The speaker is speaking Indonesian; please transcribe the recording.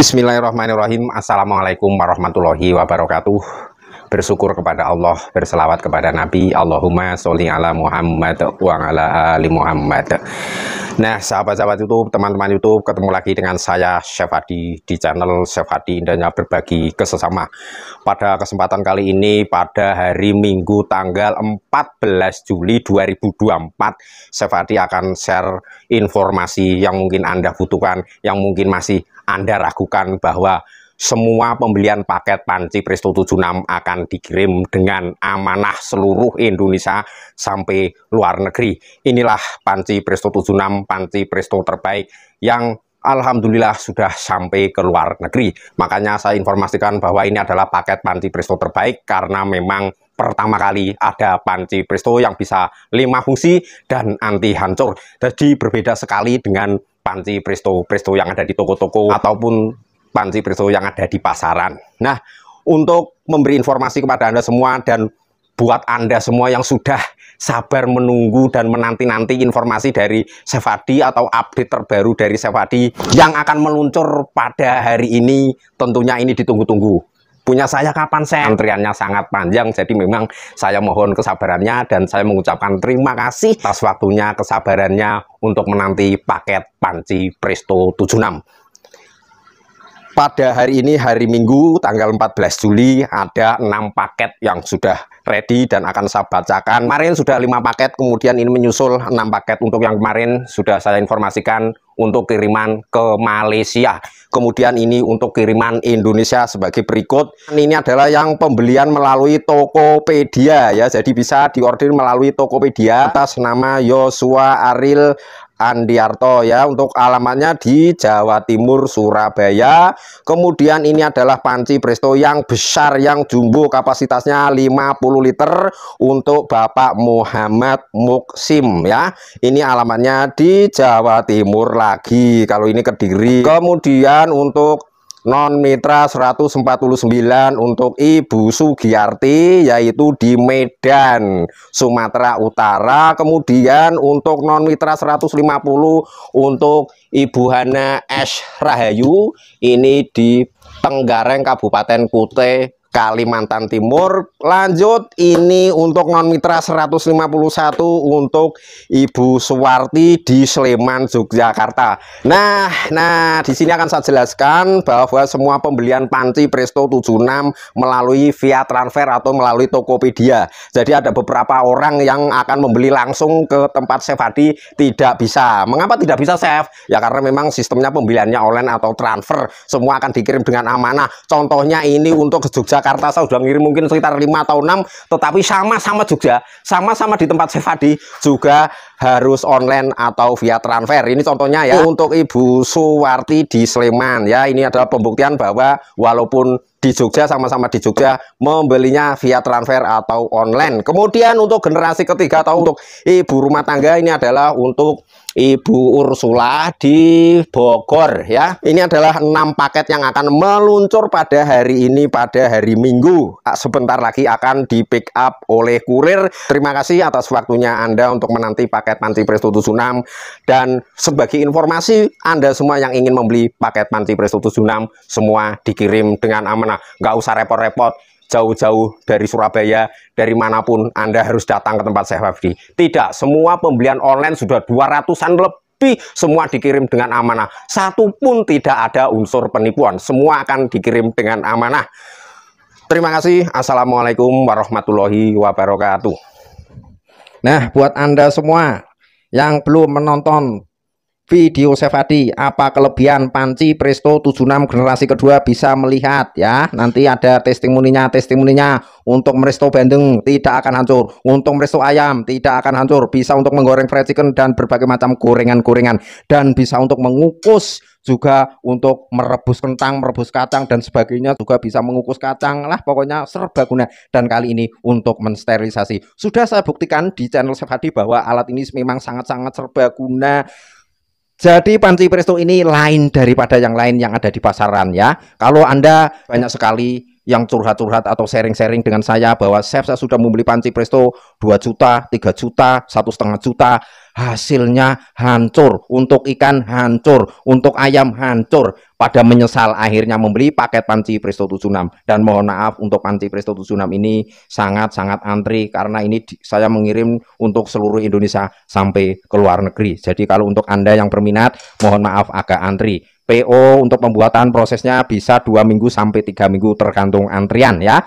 Bismillahirrahmanirrahim Assalamualaikum warahmatullahi wabarakatuh Bersyukur kepada Allah Berselawat kepada Nabi Allahumma sholli ala Muhammad Wa ala ali Muhammad Nah sahabat-sahabat Youtube, teman-teman Youtube Ketemu lagi dengan saya Chef Hadi Di channel Chef Hadi Indahnya Berbagi Kesesama Pada kesempatan kali ini Pada hari Minggu tanggal 14 Juli 2024 Chef Hadi akan share informasi yang mungkin Anda butuhkan Yang mungkin masih anda ragukan bahwa semua pembelian paket Panci Presto 76 akan dikirim dengan amanah seluruh Indonesia sampai luar negeri. Inilah Panci Presto 76, Panci Presto terbaik yang Alhamdulillah sudah sampai ke luar negeri. Makanya saya informasikan bahwa ini adalah paket Panci Presto terbaik karena memang pertama kali ada panci presto yang bisa lima fungsi dan anti hancur. Jadi berbeda sekali dengan panci presto presto yang ada di toko-toko ataupun panci presto yang ada di pasaran. Nah, untuk memberi informasi kepada Anda semua dan buat Anda semua yang sudah sabar menunggu dan menanti-nanti informasi dari Sefadi atau update terbaru dari Sefadi yang akan meluncur pada hari ini tentunya ini ditunggu-tunggu punya saya kapan saya antriannya sangat panjang jadi memang saya mohon kesabarannya dan saya mengucapkan terima kasih atas waktunya kesabarannya untuk menanti paket panci Presto 76 pada hari ini hari Minggu tanggal 14 Juli ada 6 paket yang sudah ready dan akan saya bacakan kemarin sudah 5 paket kemudian ini menyusul 6 paket untuk yang kemarin sudah saya informasikan untuk kiriman ke Malaysia kemudian ini untuk kiriman Indonesia sebagai berikut ini adalah yang pembelian melalui Tokopedia ya jadi bisa diorder melalui Tokopedia atas nama Yosua Aril Andiarto ya untuk alamatnya di Jawa Timur Surabaya kemudian ini adalah panci presto yang besar yang jumbo kapasitasnya 50 liter untuk Bapak Muhammad Muksim ya ini alamatnya di Jawa Timur lagi kalau ini Kediri kemudian untuk non mitra 149 untuk Ibu Sugiyarti yaitu di Medan Sumatera Utara kemudian untuk non mitra 150 untuk Ibu Hana Esh Rahayu ini di Tenggareng Kabupaten Kutai. Kalimantan Timur lanjut ini untuk non mitra 151 untuk Ibu Suwarti di Sleman Yogyakarta nah nah di sini akan saya jelaskan bahwa semua pembelian panci Presto 76 melalui via transfer atau melalui Tokopedia jadi ada beberapa orang yang akan membeli langsung ke tempat Chef Hadi tidak bisa mengapa tidak bisa Chef ya karena memang sistemnya pembeliannya online atau transfer semua akan dikirim dengan amanah contohnya ini untuk Jogja Jakarta saya sudah ngirim mungkin sekitar lima atau enam tetapi sama-sama juga, sama-sama di tempat Sefadi juga harus online atau via transfer ini contohnya ya untuk Ibu Suwarti di Sleman ya ini adalah pembuktian bahwa walaupun di Jogja sama-sama di Jogja membelinya via transfer atau online. Kemudian untuk generasi ketiga atau untuk ibu rumah tangga ini adalah untuk Ibu Ursula di Bogor ya. Ini adalah enam paket yang akan meluncur pada hari ini pada hari Minggu. Ah, sebentar lagi akan di pick up oleh kurir. Terima kasih atas waktunya Anda untuk menanti paket panci Presto 76 dan sebagai informasi Anda semua yang ingin membeli paket panci Presto 76 semua dikirim dengan aman sana. Nggak usah repot-repot jauh-jauh dari Surabaya, dari manapun Anda harus datang ke tempat Chef Fafdi. Tidak, semua pembelian online sudah 200-an lebih, semua dikirim dengan amanah. Satu pun tidak ada unsur penipuan, semua akan dikirim dengan amanah. Terima kasih. Assalamualaikum warahmatullahi wabarakatuh. Nah, buat Anda semua yang belum menonton video Sefadi apa kelebihan panci Presto 76 generasi kedua bisa melihat ya nanti ada testimoninya testimoninya untuk Presto bandeng tidak akan hancur untuk Presto ayam tidak akan hancur bisa untuk menggoreng fried chicken dan berbagai macam gorengan-gorengan dan bisa untuk mengukus juga untuk merebus kentang merebus kacang dan sebagainya juga bisa mengukus kacang lah pokoknya serba guna dan kali ini untuk mensterilisasi sudah saya buktikan di channel Sefadi bahwa alat ini memang sangat-sangat serba guna. Jadi panci presto ini lain daripada yang lain yang ada di pasaran ya. Kalau Anda banyak sekali yang curhat-curhat atau sharing-sharing dengan saya bahwa chef saya sudah membeli panci presto 2 juta, 3 juta, satu setengah juta hasilnya hancur untuk ikan hancur untuk ayam hancur pada menyesal akhirnya membeli paket panci presto 76 dan mohon maaf untuk panci presto 76 ini sangat-sangat antri karena ini saya mengirim untuk seluruh Indonesia sampai ke luar negeri jadi kalau untuk anda yang berminat mohon maaf agak antri PO untuk pembuatan prosesnya bisa dua minggu sampai tiga minggu tergantung antrian ya.